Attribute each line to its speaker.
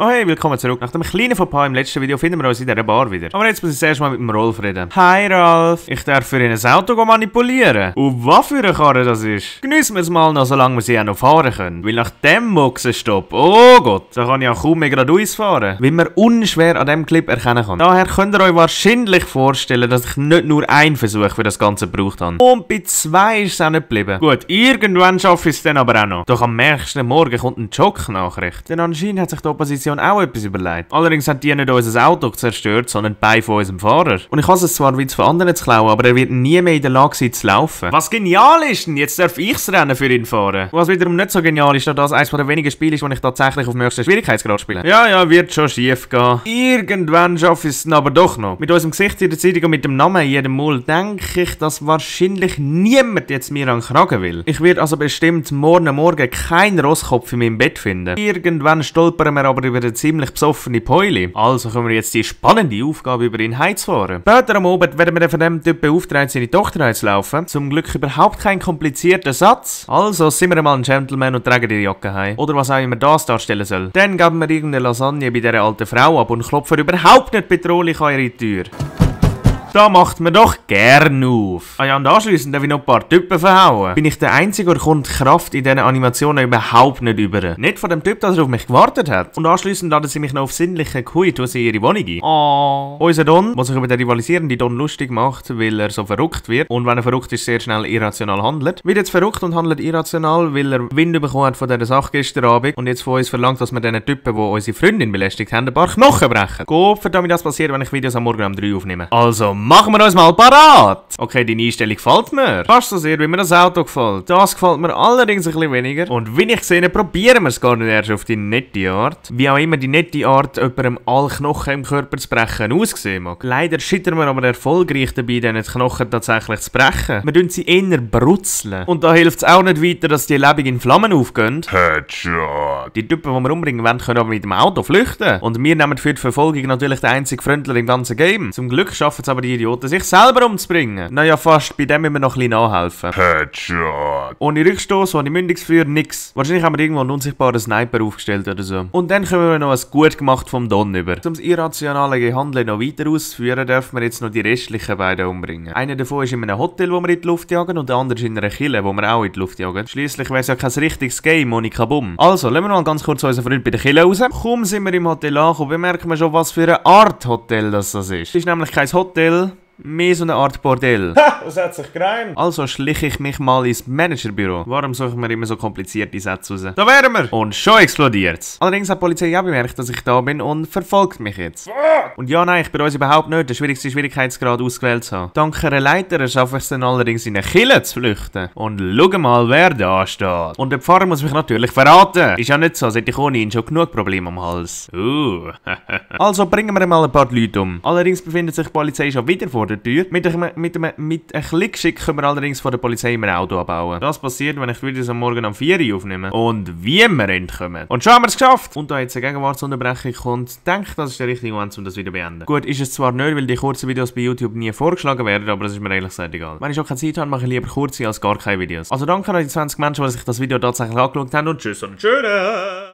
Speaker 1: Oh hey, willkommen zurück. Nach dem kleinen Fauxpas im letzten Video finden wir uns in dieser Bar wieder. Aber jetzt muss ich zuerst mal mit dem Rolf reden. Hi Rolf, ich darf für ihn ein Auto manipulieren. Und was für eine Karre das ist. Geniessen wir es mal noch, solange wir sie auch noch fahren können. Weil nach dem Muxenstopp, oh Gott, da kann ich auch kaum mehr geradeaus fahren. Wie man unschwer an dem Clip erkennen kann. Daher könnt ihr euch wahrscheinlich vorstellen, dass ich nicht nur einen Versuch für das Ganze gebraucht habe. Und bei zwei ist es auch nicht geblieben. Gut, irgendwann schaffe ich es dann aber auch noch. Doch am nächsten Morgen kommt eine Jock-Nachricht. Denn anscheinend hat sich die Opposition Mission auch etwas überlegt. Allerdings hat die nicht unser Auto zerstört, sondern bei von unserem Fahrer. Und ich hasse es zwar, wie es von anderen zu klauen, aber er wird nie mehr in der Lage sein zu laufen. Was genial ist denn? Jetzt darf ich das Rennen für ihn fahren. Was wiederum nicht so genial ist, da das eines der wenigen Spiele ist, wo ich tatsächlich auf dem höchsten Schwierigkeitsgrad spiele. Ja, ja, wird schon schief gehen. Irgendwann schaffe ich es aber doch noch. Mit unserem Gesicht in der Zeitung und mit dem Namen in jedem Mal denke ich, dass wahrscheinlich niemand jetzt mir an Kragen will. Ich werde also bestimmt morgen Morgen keinen Rosskopf in meinem Bett finden. Irgendwann stolpern wir aber über über den ziemlich besoffenen Päuli. Also können wir jetzt die spannende Aufgabe über ihn heimzufahren. Später am Abend werden wir dann von dem Typ beauftragt, seine Tochter heimzulaufen. Zum Glück überhaupt kein komplizierter Satz. Also sind wir mal ein Gentleman und tragen die Jacke heim. Oder was auch immer das darstellen soll. Dann geben wir irgendeine Lasagne bei dieser alten Frau ab und klopfen überhaupt nicht bedrohlich an ihre Tür. Da macht man doch gern auf. Ah ja, und anschliessend darf ich noch ein paar Typen verhauen. Bin ich der Einzige oder kommt Kraft in diesen Animationen überhaupt nicht über? Nicht von dem Typ, dass er auf mich gewartet hat. Und anschliessend laden sie mich noch auf sinnliche Kuhi, tun sie ihre Wohnung ein. Oh. Unser Don, der sich über den rivalisierenden Don lustig macht, weil er so verrückt wird. Und wenn er verrückt ist, sehr schnell irrational handelt. Wird jetzt verrückt und handelt irrational, weil er Wind bekommen hat von dieser Sache gestern Abend und jetzt von uns verlangt, dass wir diesen Typen, die unsere Freundin belästigt haben, ein paar Knochen brechen. Gott verdammt, das passiert, wenn ich Videos am Morgen um 3 aufnehme. Also machen wir uns mal parat. Okay, deine Einstellung gefällt mir. Fast so sehr, wie mir das Auto gefällt. Das gefällt mir allerdings ein bisschen weniger. Und wie ich sehe, probieren wir es gar nicht erst auf die nette Art. Wie auch immer die nette Art, jemandem alle Knochen im Körper zu brechen, aussehen mag. Leider scheitern wir aber erfolgreich dabei, diesen Knochen tatsächlich zu brechen. Wir tun sie eher brutzeln. Und da hilft es auch nicht weiter, dass die Lebung in Flammen aufgehen. Headshot. Die Typen, die wir umbringen wollen, können aber mit dem Auto flüchten. Und wir nehmen für die Verfolgung natürlich den einzigen Freundler im ganzen Game. Zum Glück schaffen es aber die Idioten, sich selber umzubringen. Naja, fast, bei dem müssen wir noch ein bisschen nachhelfen. Headshot. Ohne Rückstoß, ohne Mündungsfeuer, nix. Wahrscheinlich haben wir irgendwo einen unsichtbaren Sniper aufgestellt oder so. Und dann können wir noch was gut gemacht vom Don über. Um das irrationale Handeln noch weiter auszuführen, dürfen wir jetzt noch die restlichen beiden umbringen. Einer davon ist in einem Hotel, wo wir in die Luft jagen, und der andere ist in einer Kille, wo wir auch in die Luft jagen. Schließlich wäre es ja kein richtiges Game ohne Kabum. Also, lassen wir mal ganz kurz unseren Freund bei der Kille raus. Kaum sind wir im Hotel angekommen, bemerken wir schon, was für eine Art Hotel das, das ist. Es ist nämlich kein Hotel, Mehr so eine Art Bordell. Ha, das hat sich gereimt. Also schlich ich mich mal ins Managerbüro. Warum suchen wir immer so komplizierte Sätze raus? Da wären wir! Und schon explodiert's. Allerdings hat die Polizei ja bemerkt, dass ich da bin und verfolgt mich jetzt. Fuck. Und ja, nein, ich bereue uns überhaupt nicht, den schwierigsten Schwierigkeitsgrad ausgewählt zu haben. Dank einer Leiter schaffe ich es dann allerdings in eine Kille zu flüchten. Und schau mal, wer da steht. Und der Pfarrer muss mich natürlich verraten. Ist ja nicht so, als hätte ich ohne ihn schon genug Probleme am Hals. Uh. also bringen wir mal ein paar Leute um. Allerdings befindet sich die Polizei schon wieder vor der der Tür. Mit einem, mit mit ein bisschen Geschick können wir allerdings von der Polizei immer ein Auto abbauen. Das passiert, wenn ich Videos am Morgen um 4 Uhr aufnehme. Und wie wir entkommen. Und schon haben wir es geschafft. Und da jetzt eine Gegenwartsunterbrechung kommt, denke ich, das ist der richtige Moment, um das Video zu beenden. Gut, ist es zwar nicht, weil die kurzen Videos bei YouTube nie vorgeschlagen werden, aber das ist mir ehrlich gesagt egal. Wenn ich auch keine Zeit habe, mache ich lieber kurze als gar keine Videos. Also danke an die 20 Menschen, die sich das Video tatsächlich angeschaut haben und tschüss und tschüss!